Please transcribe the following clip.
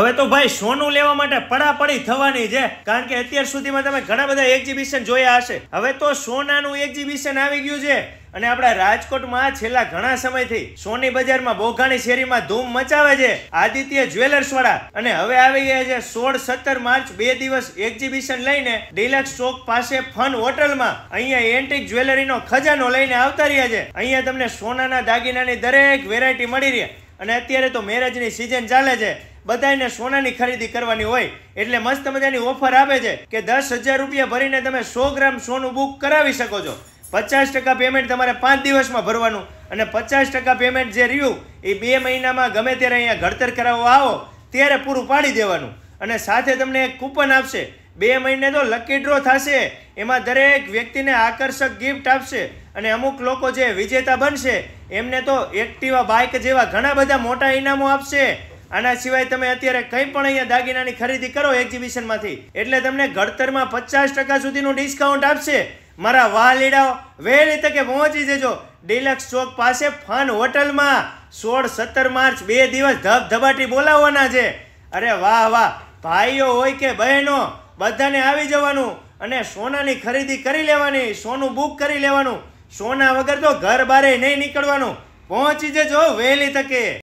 હવે તો ભાઈ સોનું લેવા માટે પડાપડી થવાની છે કારણ કે અત્યાર સુધીમાં તમે ઘણા બધા એક્ઝિબિશન જોયા હશે હવે તો સોનાનું એક્ઝિબિશન આવી ગયું છે અને આપણા રાજકોટમાં છેલ્લા ઘણા સમયથી સોની બજારમાં બોઘાણી શેરીમાં ધૂમ મચાવે છે આદિત્ય જ્વેલર્સ વાળા અને હવે આવી ગયા છે સોળ સત્તર માર્ચ બે દિવસ એક્ઝિબિશન લઈને ડિલક્સ ચોક પાસે ફન હોટલમાં અહીંયા એન્ટિક જ્વેલરીનો ખજાનો લઈને આવતા રહ્યા છે અહીંયા તમને સોનાના દાગીનાની દરેક વેરાયટી મળી રહે અને અત્યારે તો મેરેજની સિઝન ચાલે છે બધાને સોનાની ખરીદી કરવાની હોય એટલે મસ્ત મજાની ઓફર આપે છે કે દસ હજાર રૂપિયા ભરીને તમે સો ગ્રામ સોનું બુક કરાવી શકો છો પચાસ ટકા પેમેન્ટ તમારે પાંચ દિવસમાં ભરવાનું અને પચાસ ટકા પેમેન્ટ જે રહ્યું એ બે મહિનામાં ગમે ત્યારે અહીંયા ઘડતર કરાવવા આવો ત્યારે પૂરું પાડી દેવાનું અને સાથે તમને એક કૂપન આપશે બે મહિને તો લકી ડ્રો થશે એમાં દરેક વ્યક્તિને આકર્ષક ગિફ્ટ આપશે અને અમુક લોકો જે વિજેતા બનશે એમને તો એક્ટિવા બાઇક જેવા ઘણા બધા મોટા ઇનામો આપશે આના સિવાય તમે અત્યારે કંઈ પણ અહીંયા દાગીનાની ખરીદી કરો એક્ઝિબિશનમાંથી એટલે તમને ઘડતરમાં પચાસ ટકા સુધીનું ડિસ્કાઉન્ટ આપશે મારા વાહ લીડાઓ વહેલી તકે પહોંચી જજો ડિલક્સ ચોક પાસે ફન હોટલમાં સોળ સત્તર માર્ચ બે દિવસ ધબધબાટી બોલાવવાના છે અરે વાહ વાહ ભાઈઓ હોય કે બહેનો બધાને આવી જવાનું અને સોનાની ખરીદી કરી લેવાની સોનું બુક કરી લેવાનું સોના વગર તો ઘર બારે નહીં નીકળવાનું પહોંચી જજો વહેલી તકે